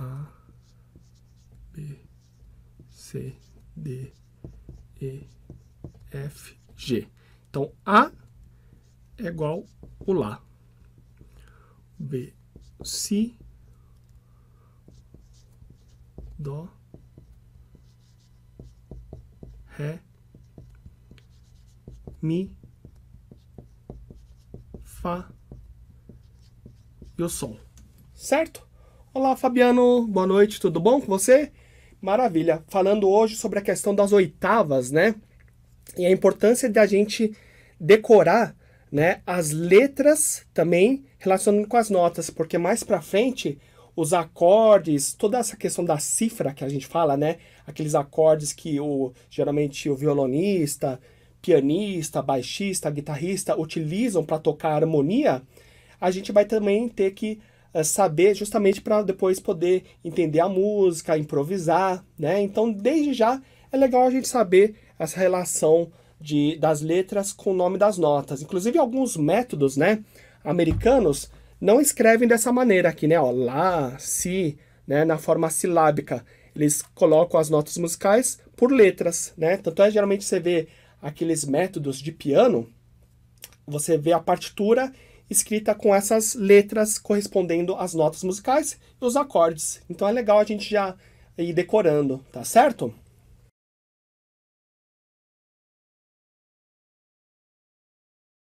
A, B, C, D, E, F, G. Então, A é igual o Lá. B, Si, Dó, Ré, Mi, Fá e o Sol. Certo? Olá, Fabiano, boa noite, tudo bom com você? Maravilha. Falando hoje sobre a questão das oitavas, né? E a importância da de gente decorar, né, as letras também relacionando com as notas, porque mais para frente os acordes, toda essa questão da cifra que a gente fala, né? Aqueles acordes que o geralmente o violonista, pianista, baixista, guitarrista utilizam para tocar harmonia, a gente vai também ter que saber justamente para depois poder entender a música, improvisar, né? Então, desde já é legal a gente saber essa relação de, das letras com o nome das notas. Inclusive alguns métodos, né, americanos não escrevem dessa maneira aqui, né, ó, lá, si, né, na forma silábica. Eles colocam as notas musicais por letras, né? Tanto é geralmente você vê aqueles métodos de piano, você vê a partitura escrita com essas letras correspondendo às notas musicais e os acordes. Então é legal a gente já ir decorando, tá certo?